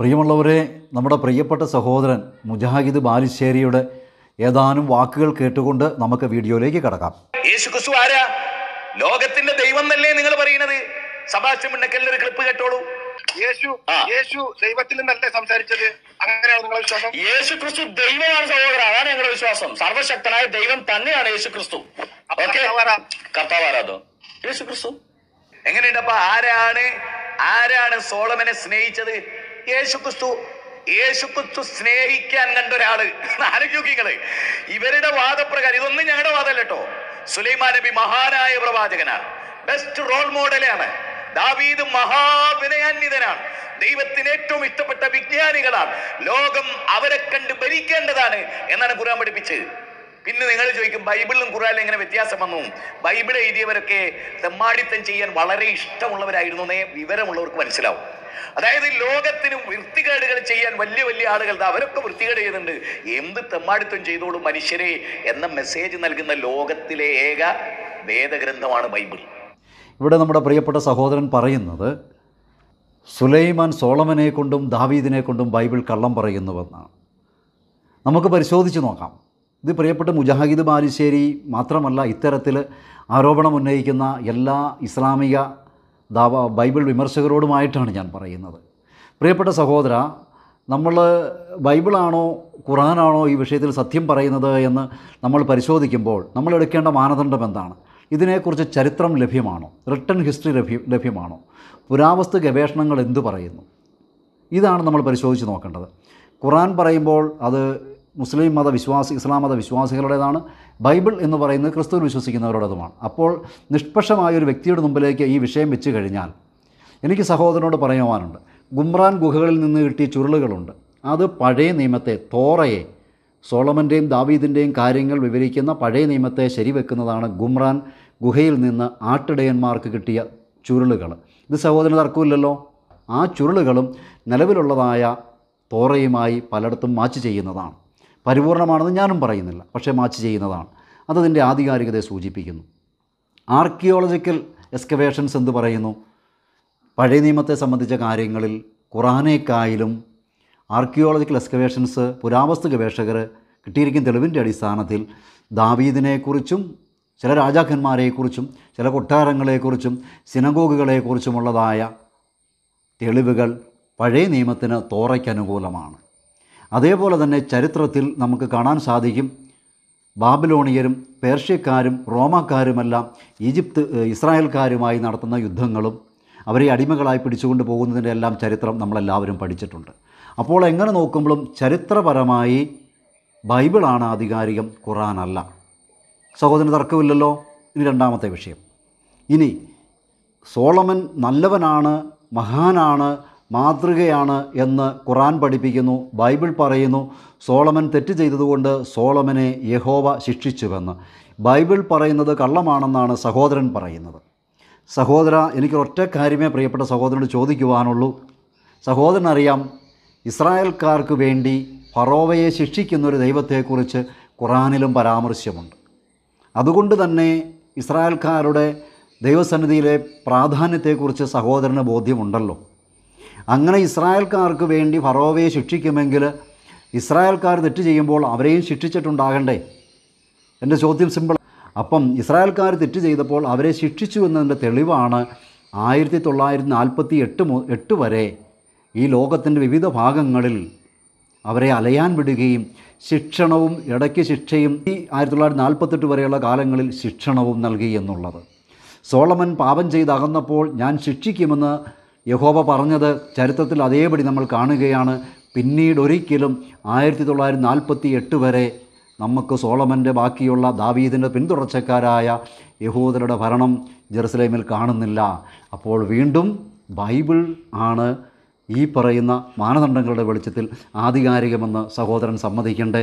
പ്രിയമുള്ളവരെ നമ്മുടെ പ്രിയപ്പെട്ട സഹോദരൻ മുജാഹിദ് ബാലിശ്ശേരിയുടെ ഏതാനും വാക്കുകൾ കേട്ടുകൊണ്ട് നമുക്ക് വീഡിയോയിലേക്ക് കടക്കാം യേശു ആരാ ലോകത്തിന്റെ ദൈവം എന്നല്ലേ നിങ്ങൾ പറയുന്നത് സബാസ്റ്റ്യൻ ഒരു ക്ലിപ്പ് കേട്ടോളൂ യേശു യേശു ദൈവത്തിൽ നിന്നല്ലേ സംസാരിച്ചത് അങ്ങനെയാണ് നിങ്ങളുടെ വിശ്വാസം യേശു ക്രിസ്തു ദൈവമാണ് സഹോദരൻ അതാണ് ഞങ്ങളുടെ വിശ്വാസം സർവശക്തനായ ദൈവം തന്നെയാണ് യേശു ക്രിസ്തു കർത്താവാരാധോ യേശു ക്രിസ്തു എങ്ങനെയുണ്ട് അപ്പൊ ആരാണ് ആരാണ് സോളമനെ സ്നേഹിച്ചത് യേശു ക്രിസ്തു യേശു ക്രിസ്തു സ്നേഹിക്കാൻ കണ്ട ഒരാള് ഇവരുടെ വാദപ്രകാരം ഇതൊന്നും ഞങ്ങളുടെ വാദമല്ല കേട്ടോ സുലൈമാൻ നബി മഹാനായ പ്രവാചകനാണ് ബെസ്റ്റ് റോൾ മോഡലാണ് ദാവീദ് മഹാവിനയാന്വിതനാണ് ദൈവത്തിന് ഏറ്റവും ഇഷ്ടപ്പെട്ട വിജ്ഞാനികളാണ് ലോകം അവരെ കണ്ട് ഭരിക്കേണ്ടതാണ് എന്നാണ് ഖുർആൻ പഠിപ്പിച്ചത് പിന്നെ നിങ്ങൾ ചോദിക്കും ബൈബിളിലും ഖുറാനിലും എങ്ങനെ വ്യത്യാസം വന്നു ബൈബിൾ എഴുതിയവരൊക്കെ തെമ്മാടിത്തം ചെയ്യാൻ വളരെ ഇഷ്ടമുള്ളവരായിരുന്നു എന്നേ വിവരമുള്ളവർക്ക് മനസ്സിലാവും അതായത് ലോകത്തിനും വൃത്തികേടുകൾ ചെയ്യാൻ വലിയ വലിയ ആളുകൾ അവരൊക്കെ വൃത്തികേട് ചെയ്യുന്നുണ്ട് എന്ത് തെമ്മാടിത്തം ചെയ്തോളും മനുഷ്യരെ എന്ന മെസ്സേജ് നൽകുന്ന ലോകത്തിലെ ഏക വേദഗ്രന്ഥമാണ് ബൈബിൾ ഇവിടെ നമ്മുടെ പ്രിയപ്പെട്ട സഹോദരൻ പറയുന്നത് സുലൈമാൻ സോളമനെ കൊണ്ടും ദാവീദിനെ കൊണ്ടും ബൈബിൾ കള്ളം പറയുന്നുവെന്നാണ് നമുക്ക് പരിശോധിച്ച് നോക്കാം ഇത് പ്രിയപ്പെട്ട മുജാഹിദ് ബാലുശ്ശേരി മാത്രമല്ല ഇത്തരത്തിൽ ആരോപണം ഉന്നയിക്കുന്ന എല്ലാ ഇസ്ലാമിക ദാവ ബൈബിൾ വിമർശകരോടുമായിട്ടാണ് ഞാൻ പറയുന്നത് പ്രിയപ്പെട്ട സഹോദര നമ്മൾ ബൈബിളാണോ ഖുറാനാണോ ഈ വിഷയത്തിൽ സത്യം പറയുന്നത് എന്ന് നമ്മൾ പരിശോധിക്കുമ്പോൾ നമ്മൾ എടുക്കേണ്ട മാനദണ്ഡം എന്താണ് ഇതിനെക്കുറിച്ച് ചരിത്രം ലഭ്യമാണോ റിട്ടേൺ ഹിസ്റ്ററി ലഭ്യ ലഭ്യമാണോ പുരാവസ്തു ഗവേഷണങ്ങൾ എന്തു പറയുന്നു ഇതാണ് നമ്മൾ പരിശോധിച്ച് നോക്കേണ്ടത് ഖുറാൻ പറയുമ്പോൾ അത് മുസ്ലിം മത വിശ്വാസി ഇസ്ലാം മത വിശ്വാസികളുടേതാണ് ബൈബിൾ എന്ന് പറയുന്നത് ക്രിസ്തു വിശ്വസിക്കുന്നവരുടേതുമാണ് അപ്പോൾ നിഷ്പക്ഷമായ ഒരു വ്യക്തിയുടെ മുമ്പിലേക്ക് ഈ വിഷയം വെച്ച് കഴിഞ്ഞാൽ എനിക്ക് സഹോദരനോട് പറയുവാനുണ്ട് ഗുംറാൻ ഗുഹകളിൽ നിന്ന് കിട്ടിയ ചുരുളുകളുണ്ട് അത് പഴയ നിയമത്തെ തോറയെ സോളമൻ്റെയും ദാവീദിൻ്റെയും കാര്യങ്ങൾ വിവരിക്കുന്ന പഴയ നിയമത്തെ ശരിവെക്കുന്നതാണ് ഗുംറാൻ ഗുഹയിൽ നിന്ന് ആട്ടിടയന്മാർക്ക് കിട്ടിയ ചുരുളുകൾ ഇത് സഹോദരന് തർക്കമില്ലല്ലോ ആ ചുരുളുകളും നിലവിലുള്ളതായ തോറയുമായി പലയിടത്തും മാച്ച് ചെയ്യുന്നതാണ് പരിപൂർണമാണെന്ന് ഞാനും പറയുന്നില്ല പക്ഷേ മാച്ച് ചെയ്യുന്നതാണ് അതതിൻ്റെ ആധികാരികതയെ സൂചിപ്പിക്കുന്നു ആർക്കിയോളജിക്കൽ എക്സ്കവേഷൻസ് എന്ന് പറയുന്നു പഴയ നിയമത്തെ സംബന്ധിച്ച കാര്യങ്ങളിൽ ഖുറാനേക്കായാലും ആർക്കിയോളജിക്കൽ എക്സ്കവേഷൻസ് പുരാവസ്തു ഗവേഷകർ കിട്ടിയിരിക്കുന്ന തെളിവിൻ്റെ അടിസ്ഥാനത്തിൽ ദാവീദിനെക്കുറിച്ചും ചില രാജാക്കന്മാരെക്കുറിച്ചും ചില കൊട്ടാരങ്ങളെക്കുറിച്ചും സിനഗോഗുകളെക്കുറിച്ചുമുള്ളതായ തെളിവുകൾ പഴയ നിയമത്തിന് തോറയ്ക്ക് അനുകൂലമാണ് അതേപോലെ തന്നെ ചരിത്രത്തിൽ നമുക്ക് കാണാൻ സാധിക്കും ബാബിലോണിയരും പേർഷ്യക്കാരും റോമാക്കാരുമെല്ലാം ഈജിപ്ത് ഇസ്രായേൽക്കാരുമായി നടത്തുന്ന യുദ്ധങ്ങളും അവരെ അടിമകളായി പിടിച്ചുകൊണ്ട് പോകുന്നതിൻ്റെ എല്ലാം ചരിത്രം നമ്മളെല്ലാവരും പഠിച്ചിട്ടുണ്ട് അപ്പോൾ എങ്ങനെ നോക്കുമ്പോഴും ചരിത്രപരമായി ബൈബിളാണ് ആധികാരികം ഖുറാനല്ല സഹോദരന് തർക്കമില്ലല്ലോ ഇനി രണ്ടാമത്തെ വിഷയം ഇനി സോളമൻ നല്ലവനാണ് മഹാനാണ് മാതൃകയാണ് എന്ന് ഖുറാൻ പഠിപ്പിക്കുന്നു ബൈബിൾ പറയുന്നു സോളമൻ തെറ്റ് ചെയ്തതുകൊണ്ട് സോളമനെ യഹോവ ശിക്ഷിച്ചുവെന്ന് ബൈബിൾ പറയുന്നത് കള്ളമാണെന്നാണ് സഹോദരൻ പറയുന്നത് സഹോദര എനിക്കൊരൊറ്റ കാര്യമേ പ്രിയപ്പെട്ട സഹോദരനോട് ചോദിക്കുവാനുള്ളൂ സഹോദരൻ അറിയാം ഇസ്രായേൽക്കാർക്ക് വേണ്ടി ഫറോവയെ ശിക്ഷിക്കുന്നൊരു ദൈവത്തെക്കുറിച്ച് ഖുറാനിലും പരാമർശമുണ്ട് അതുകൊണ്ട് തന്നെ ഇസ്രായേൽക്കാരുടെ ദൈവസന്നിധിയിലെ പ്രാധാന്യത്തെക്കുറിച്ച് സഹോദരന് ബോധ്യമുണ്ടല്ലോ അങ്ങനെ ഇസ്രായേൽക്കാർക്ക് വേണ്ടി ഫറോവയെ ശിക്ഷിക്കുമെങ്കിൽ ഇസ്രായേൽക്കാർ തെറ്റ് ചെയ്യുമ്പോൾ അവരെയും ശിക്ഷിച്ചിട്ടുണ്ടാകണ്ടേ എൻ്റെ ചോദ്യം സിമ്പിൾ അപ്പം ഇസ്രായേൽക്കാർ തെറ്റ് ചെയ്തപ്പോൾ അവരെ ശിക്ഷിച്ചു എന്നതിൻ്റെ തെളിവാണ് ആയിരത്തി തൊള്ളായിരത്തി നാൽപ്പത്തി എട്ട് മു എട്ട് വരെ ഈ ലോകത്തിൻ്റെ വിവിധ ഭാഗങ്ങളിൽ അവരെ അലയാൻ വിടുകയും ശിക്ഷണവും ഇടയ്ക്ക് ശിക്ഷയും ഈ ആയിരത്തി തൊള്ളായിരത്തി നാൽപ്പത്തെട്ട് വരെയുള്ള കാലങ്ങളിൽ ശിക്ഷണവും നൽകി എന്നുള്ളത് സോളമൻ പാപം ചെയ്തകന്നപ്പോൾ ഞാൻ ശിക്ഷിക്കുമെന്ന് യഹോബ പറഞ്ഞത് ചരിത്രത്തിൽ അതേപടി നമ്മൾ കാണുകയാണ് പിന്നീട് ഒരിക്കലും ആയിരത്തി തൊള്ളായിരത്തി നാൽപ്പത്തി എട്ട് വരെ നമുക്ക് സോളമൻ്റെ ബാക്കിയുള്ള ദാവീദിൻ്റെ പിന്തുടർച്ചക്കാരായ യഹൂദരുടെ ഭരണം ജെറുസലേമിൽ കാണുന്നില്ല അപ്പോൾ വീണ്ടും ബൈബിൾ ആണ് ഈ പറയുന്ന മാനദണ്ഡങ്ങളുടെ വെളിച്ചത്തിൽ ആധികാരികമെന്ന് സഹോദരൻ സമ്മതിക്കണ്ടേ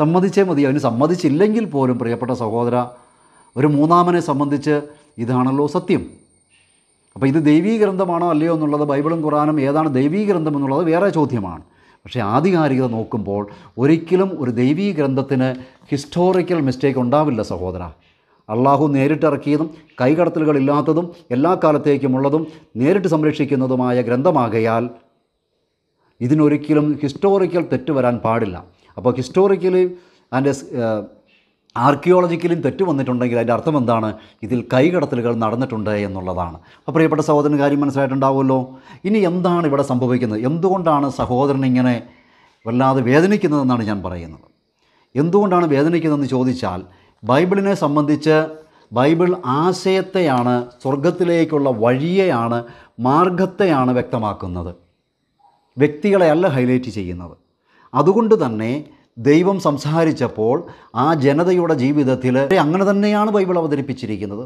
സമ്മതിച്ചേ മതി അവന് സമ്മതിച്ചില്ലെങ്കിൽ പോലും പ്രിയപ്പെട്ട സഹോദര ഒരു മൂന്നാമനെ സംബന്ധിച്ച് ഇതാണല്ലോ സത്യം അപ്പോൾ ഇത് ദൈവീ ഗ്രന്ഥമാണോ അല്ലയോ എന്നുള്ളത് ബൈബിളും ഖുറാനും ഏതാണ് ദൈവീ ഗ്രന്ഥം എന്നുള്ളത് വേറെ ചോദ്യമാണ് പക്ഷേ ആധികാരികത നോക്കുമ്പോൾ ഒരിക്കലും ഒരു ദൈവീ ഗ്രന്ഥത്തിന് ഹിസ്റ്റോറിക്കൽ മിസ്റ്റേക്ക് ഉണ്ടാവില്ല സഹോദര അള്ളാഹു നേരിട്ടിറക്കിയതും കൈകടത്തലുകളില്ലാത്തതും എല്ലാ കാലത്തേക്കുമുള്ളതും നേരിട്ട് സംരക്ഷിക്കുന്നതുമായ ഗ്രന്ഥമാകയാൽ ഇതിനൊരിക്കലും ഹിസ്റ്റോറിക്കൽ തെറ്റ് വരാൻ പാടില്ല അപ്പോൾ ഹിസ്റ്റോറിക്കലി ആൻഡ് ആർക്കിയോളജിക്കലും തെറ്റ് വന്നിട്ടുണ്ടെങ്കിൽ അതിൻ്റെ അർത്ഥം എന്താണ് ഇതിൽ കൈകടത്തലുകൾ നടന്നിട്ടുണ്ട് എന്നുള്ളതാണ് അപ്പോൾ പ്രിയപ്പെട്ട സഹോദരൻ കാര്യം മനസ്സിലായിട്ടുണ്ടാവുമല്ലോ ഇനി എന്താണ് ഇവിടെ സംഭവിക്കുന്നത് എന്തുകൊണ്ടാണ് സഹോദരൻ ഇങ്ങനെ വല്ലാതെ വേദനിക്കുന്നതെന്നാണ് ഞാൻ പറയുന്നത് എന്തുകൊണ്ടാണ് വേദനിക്കുന്നതെന്ന് ചോദിച്ചാൽ ബൈബിളിനെ സംബന്ധിച്ച് ബൈബിൾ ആശയത്തെയാണ് സ്വർഗത്തിലേക്കുള്ള വഴിയെയാണ് മാർഗത്തെയാണ് വ്യക്തമാക്കുന്നത് വ്യക്തികളെയല്ല ഹൈലൈറ്റ് ചെയ്യുന്നത് അതുകൊണ്ട് തന്നെ ദൈവം സംസാരിച്ചപ്പോൾ ആ ജനതയുടെ ജീവിതത്തിൽ അങ്ങനെ തന്നെയാണ് ബൈബിൾ അവതരിപ്പിച്ചിരിക്കുന്നത്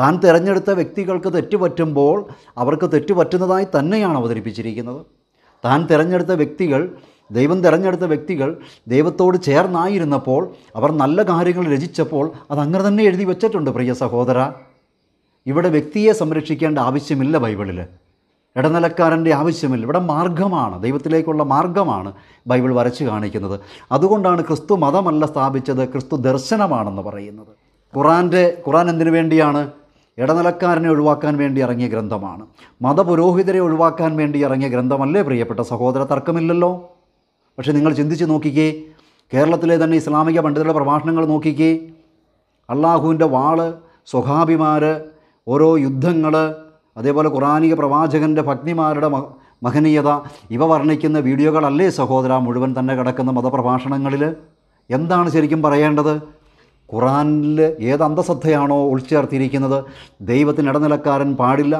താൻ തിരഞ്ഞെടുത്ത വ്യക്തികൾക്ക് തെറ്റുപറ്റുമ്പോൾ അവർക്ക് തെറ്റുപറ്റുന്നതായി തന്നെയാണ് അവതരിപ്പിച്ചിരിക്കുന്നത് താൻ തിരഞ്ഞെടുത്ത വ്യക്തികൾ ദൈവം തിരഞ്ഞെടുത്ത വ്യക്തികൾ ദൈവത്തോട് ചേർന്നായിരുന്നപ്പോൾ അവർ നല്ല കാര്യങ്ങൾ രചിച്ചപ്പോൾ അതങ്ങനെ തന്നെ എഴുതി വച്ചിട്ടുണ്ട് പ്രിയ സഹോദര ഇവിടെ വ്യക്തിയെ സംരക്ഷിക്കേണ്ട ആവശ്യമില്ല ബൈബിളിൽ ഇടനിലക്കാരൻ്റെ ആവശ്യമില്ല ഇവിടെ മാർഗമാണ് ദൈവത്തിലേക്കുള്ള മാർഗമാണ് ബൈബിൾ വരച്ചു കാണിക്കുന്നത് അതുകൊണ്ടാണ് ക്രിസ്തു മതമല്ല സ്ഥാപിച്ചത് ക്രിസ്തു ദർശനമാണെന്ന് പറയുന്നത് ഖുറാൻ്റെ ഖുറാൻ എന്തിനു വേണ്ടിയാണ് ഇടനിലക്കാരനെ ഒഴിവാക്കാൻ വേണ്ടി ഇറങ്ങിയ ഗ്രന്ഥമാണ് മതപുരോഹിതരെ ഒഴിവാക്കാൻ വേണ്ടി ഇറങ്ങിയ ഗ്രന്ഥമല്ലേ പ്രിയപ്പെട്ട സഹോദര തർക്കമില്ലല്ലോ പക്ഷേ നിങ്ങൾ ചിന്തിച്ച് നോക്കിക്കേ കേരളത്തിലെ തന്നെ ഇസ്ലാമിക പണ്ഡിതരുടെ പ്രഭാഷണങ്ങൾ നോക്കിക്കേ അള്ളാഹുവിൻ്റെ വാള് സ്വഹാബിമാർ ഓരോ യുദ്ധങ്ങൾ അതേപോലെ ഖുറാനിക പ്രവാചകൻ്റെ ഭഗ്നിമാരുടെ മഹനീയത ഇവ വർണ്ണിക്കുന്ന വീഡിയോകളല്ലേ സഹോദര മുഴുവൻ തന്നെ കിടക്കുന്ന മതപ്രഭാഷണങ്ങളിൽ എന്താണ് ശരിക്കും പറയേണ്ടത് ഖുറാനിൽ ഏത് അന്ധശ്രദ്ധയാണോ ഒളിച്ചേർത്തിരിക്കുന്നത് ദൈവത്തിന് ഇടനിലക്കാരൻ പാടില്ല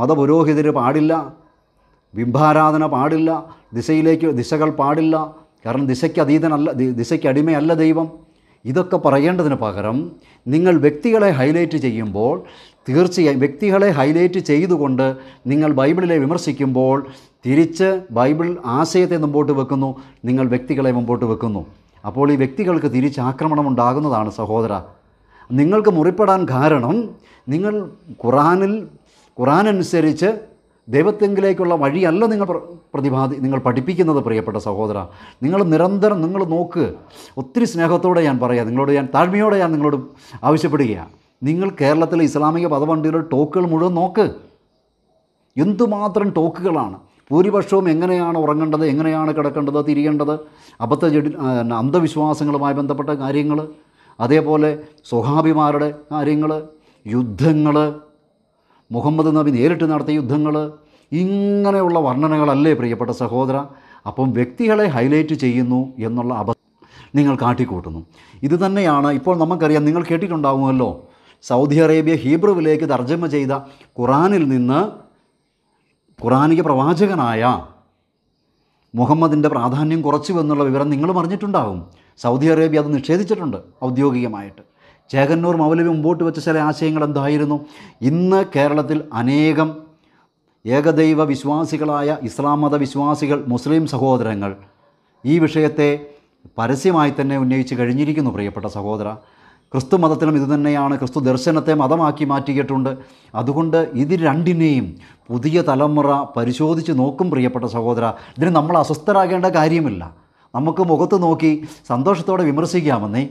മതപുരോഹിതർ പാടില്ല ബിംബാരാധന പാടില്ല ദിശയിലേക്ക് ദിശകൾ പാടില്ല കാരണം ദിശയ്ക്ക് അതീതനല്ല ദിശയ്ക്ക് അടിമയല്ല ദൈവം ഇതൊക്കെ പറയേണ്ടതിന് പകരം നിങ്ങൾ വ്യക്തികളെ ഹൈലൈറ്റ് ചെയ്യുമ്പോൾ തീർച്ചയായും വ്യക്തികളെ ഹൈലൈറ്റ് ചെയ്തുകൊണ്ട് നിങ്ങൾ ബൈബിളിലെ വിമർശിക്കുമ്പോൾ തിരിച്ച് ബൈബിൾ ആശയത്തെ മുമ്പോട്ട് വെക്കുന്നു നിങ്ങൾ വ്യക്തികളെ മുമ്പോട്ട് വെക്കുന്നു അപ്പോൾ ഈ വ്യക്തികൾക്ക് തിരിച്ച് ആക്രമണം ഉണ്ടാകുന്നതാണ് സഹോദര നിങ്ങൾക്ക് മുറിപ്പെടാൻ കാരണം നിങ്ങൾ ഖുറാനിൽ ഖുറാനനുസരിച്ച് ദൈവത്തെങ്കിലേക്കുള്ള വഴിയല്ല നിങ്ങൾ പ്രതിപാദി നിങ്ങൾ പഠിപ്പിക്കുന്നത് പ്രിയപ്പെട്ട സഹോദര നിങ്ങൾ നിരന്തരം നിങ്ങൾ നോക്ക് ഒത്തിരി സ്നേഹത്തോടെ ഞാൻ പറയാം നിങ്ങളോട് ഞാൻ താഴ്മയോടെ ഞാൻ നിങ്ങളോട് ആവശ്യപ്പെടുകയാണ് നിങ്ങൾ കേരളത്തിലെ ഇസ്ലാമിക പദവണ്ടിയുടെ ടോക്കുകൾ മുഴുവൻ നോക്ക് എന്തുമാത്രം ടോക്കുകളാണ് ഭൂരിപക്ഷവും എങ്ങനെയാണ് ഉറങ്ങേണ്ടത് എങ്ങനെയാണ് കിടക്കേണ്ടത് തിരിയേണ്ടത് അബദ്ധ ജഡി അന്ധവിശ്വാസങ്ങളുമായി ബന്ധപ്പെട്ട കാര്യങ്ങൾ അതേപോലെ സ്വഹാഭിമാരുടെ കാര്യങ്ങൾ യുദ്ധങ്ങൾ മുഹമ്മദ് നബി നേരിട്ട് നടത്തിയ യുദ്ധങ്ങൾ ഇങ്ങനെയുള്ള വർണ്ണനകളല്ലേ പ്രിയപ്പെട്ട സഹോദര അപ്പം വ്യക്തികളെ ഹൈലൈറ്റ് ചെയ്യുന്നു എന്നുള്ള അവസ്ഥ നിങ്ങൾ കാട്ടിക്കൂട്ടുന്നു ഇത് തന്നെയാണ് ഇപ്പോൾ നമുക്കറിയാം നിങ്ങൾ കേട്ടിട്ടുണ്ടാകുമല്ലോ സൗദി അറേബ്യ ഹീബ്രുവിലേക്ക് തർജ്ജമ ചെയ്ത ഖുറാനിൽ നിന്ന് ഖുറാനിക പ്രവാചകനായ മുഹമ്മദിൻ്റെ പ്രാധാന്യം കുറച്ചു എന്നുള്ള വിവരം നിങ്ങളും അറിഞ്ഞിട്ടുണ്ടാകും സൗദി അറേബ്യ അത് നിഷേധിച്ചിട്ടുണ്ട് ഔദ്യോഗികമായിട്ട് ചേകന്നൂർ മൗലവി മുമ്പോട്ട് വെച്ച ചില ആശയങ്ങൾ എന്തായിരുന്നു ഇന്ന് കേരളത്തിൽ അനേകം ഏകദൈവ വിശ്വാസികളായ ഇസ്ലാം മത വിശ്വാസികൾ മുസ്ലിം സഹോദരങ്ങൾ ഈ വിഷയത്തെ പരസ്യമായി തന്നെ ഉന്നയിച്ച് കഴിഞ്ഞിരിക്കുന്നു പ്രിയപ്പെട്ട സഹോദര ക്രിസ്തു മതത്തിലും ഇത് തന്നെയാണ് ക്രിസ്തു ദർശനത്തെ മതമാക്കി മാറ്റിയിട്ടുണ്ട് അതുകൊണ്ട് ഇത് രണ്ടിനെയും പുതിയ തലമുറ പരിശോധിച്ച് നോക്കും പ്രിയപ്പെട്ട സഹോദര ഇതിന് നമ്മൾ അസ്വസ്ഥരാകേണ്ട കാര്യമില്ല നമുക്ക് മുഖത്ത് നോക്കി സന്തോഷത്തോടെ വിമർശിക്കാമെന്നേ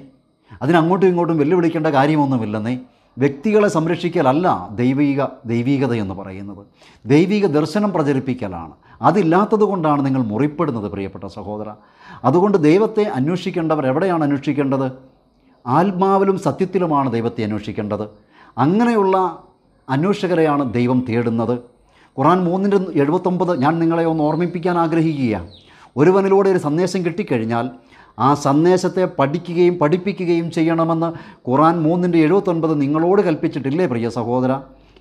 അതിനങ്ങോട്ടും ഇങ്ങോട്ടും വെല്ലുവിളിക്കേണ്ട കാര്യമൊന്നുമില്ലെന്നേ വ്യക്തികളെ സംരക്ഷിക്കലല്ല ദൈവിക ദൈവികത എന്ന് പറയുന്നത് ദൈവിക ദർശനം പ്രചരിപ്പിക്കലാണ് അതില്ലാത്തത് കൊണ്ടാണ് നിങ്ങൾ മുറിപ്പെടുന്നത് പ്രിയപ്പെട്ട സഹോദര അതുകൊണ്ട് ദൈവത്തെ അന്വേഷിക്കേണ്ടവർ എവിടെയാണ് അന്വേഷിക്കേണ്ടത് ആത്മാവിലും സത്യത്തിലുമാണ് ദൈവത്തെ അന്വേഷിക്കേണ്ടത് അങ്ങനെയുള്ള അന്വേഷകരെയാണ് ദൈവം തേടുന്നത് ഖുറാൻ മൂന്നിൻ്റെ എഴുപത്തൊമ്പത് ഞാൻ നിങ്ങളെ ഒന്ന് ഓർമ്മിപ്പിക്കാൻ ആഗ്രഹിക്കുകയാണ് ഒരുവനിലൂടെ ഒരു സന്ദേശം കിട്ടിക്കഴിഞ്ഞാൽ ആ സന്ദേശത്തെ പഠിക്കുകയും പഠിപ്പിക്കുകയും ചെയ്യണമെന്ന് ഖുറാൻ മൂന്നിൻ്റെ എഴുപത്തൊൻപത് നിങ്ങളോട് കൽപ്പിച്ചിട്ടില്ലേ പ്രിയ സഹോദര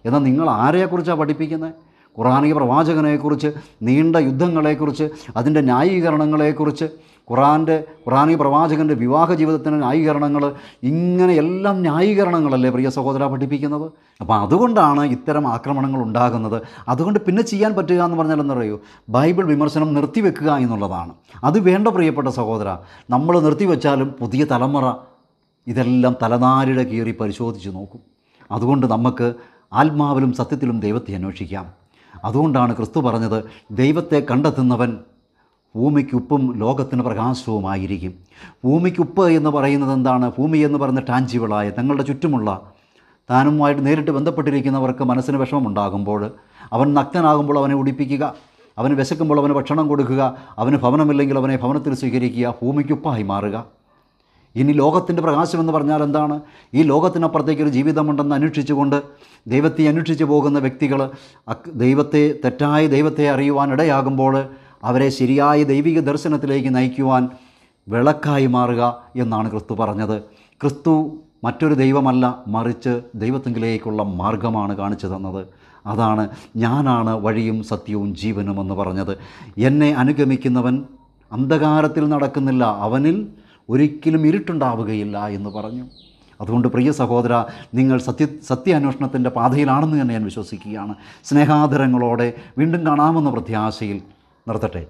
എന്നാൽ നിങ്ങൾ ആരെക്കുറിച്ചാണ് പഠിപ്പിക്കുന്നത് ഖുറാനിക പ്രവാചകനെക്കുറിച്ച് നീണ്ട യുദ്ധങ്ങളെക്കുറിച്ച് അതിൻ്റെ ന്യായീകരണങ്ങളെക്കുറിച്ച് ഖുറാൻ്റെ ഖുറാനി പ്രവാചകൻ്റെ വിവാഹ ജീവിതത്തിൻ്റെ ന്യായീകരണങ്ങൾ ഇങ്ങനെയെല്ലാം ന്യായീകരണങ്ങളല്ലേ പ്രിയ സഹോദര പഠിപ്പിക്കുന്നത് അപ്പോൾ അതുകൊണ്ടാണ് ഇത്തരം ആക്രമണങ്ങൾ ഉണ്ടാകുന്നത് അതുകൊണ്ട് പിന്നെ ചെയ്യാൻ പറ്റുക എന്ന് പറഞ്ഞാൽ എന്നറിയോ ബൈബിൾ വിമർശനം നിർത്തിവെക്കുക എന്നുള്ളതാണ് അത് വേണ്ട പ്രിയപ്പെട്ട സഹോദര നമ്മൾ നിർത്തിവെച്ചാലും പുതിയ തലമുറ ഇതെല്ലാം തലനാരിഴ കീറി പരിശോധിച്ച് നോക്കും അതുകൊണ്ട് നമുക്ക് ആത്മാവിലും സത്യത്തിലും ദൈവത്തെ അന്വേഷിക്കാം അതുകൊണ്ടാണ് ക്രിസ്തു പറഞ്ഞത് ദൈവത്തെ കണ്ടെത്തുന്നവൻ ഭൂമിക്ക് ഉപ്പും ലോകത്തിന് പ്രകാശവുമായിരിക്കും ഭൂമിക്ക് ഉപ്പ് എന്ന് പറയുന്നത് എന്താണ് ഭൂമി എന്ന് പറയുന്ന ടാഞ്ചിബിളായ തങ്ങളുടെ ചുറ്റുമുള്ള താനുമായിട്ട് നേരിട്ട് ബന്ധപ്പെട്ടിരിക്കുന്നവർക്ക് മനസ്സിന് വിഷമമുണ്ടാകുമ്പോൾ അവൻ നഗ്നനാകുമ്പോൾ അവനെ ഉടിപ്പിക്കുക അവന് വിശക്കുമ്പോൾ അവന് ഭക്ഷണം കൊടുക്കുക അവന് ഭവനമില്ലെങ്കിൽ അവനെ ഭവനത്തിൽ സ്വീകരിക്കുക ഭൂമിക്കുപ്പായി മാറുക ഇനി ലോകത്തിൻ്റെ പ്രകാശം എന്ന് പറഞ്ഞാൽ എന്താണ് ഈ ലോകത്തിനപ്പുറത്തേക്കൊരു ഒരു ജീവിതമുണ്ടെന്ന് അന്വേഷിച്ചുകൊണ്ട് ദൈവത്തെ അന്വേഷിച്ച് പോകുന്ന വ്യക്തികൾ ദൈവത്തെ തെറ്റായ ദൈവത്തെ അറിയുവാനിടയാകുമ്പോൾ അവരെ ശരിയായ ദൈവിക ദർശനത്തിലേക്ക് നയിക്കുവാൻ വിളക്കായി മാറുക എന്നാണ് ക്രിസ്തു പറഞ്ഞത് ക്രിസ്തു മറ്റൊരു ദൈവമല്ല മറിച്ച് ദൈവത്തെങ്കിലേക്കുള്ള മാർഗമാണ് കാണിച്ചു തന്നത് അതാണ് ഞാനാണ് വഴിയും സത്യവും ജീവനും എന്ന് പറഞ്ഞത് എന്നെ അനുഗമിക്കുന്നവൻ അന്ധകാരത്തിൽ നടക്കുന്നില്ല അവനിൽ ഒരിക്കലും ഇരുട്ടുണ്ടാവുകയില്ല എന്ന് പറഞ്ഞു അതുകൊണ്ട് പ്രിയ സഹോദര നിങ്ങൾ സത്യ സത്യാന്വേഷണത്തിൻ്റെ പാതയിലാണെന്ന് തന്നെ ഞാൻ വിശ്വസിക്കുകയാണ് സ്നേഹാദരങ്ങളോടെ വീണ്ടും കാണാമെന്ന പ്രത്യാശയിൽ നിർത്തട്ടെ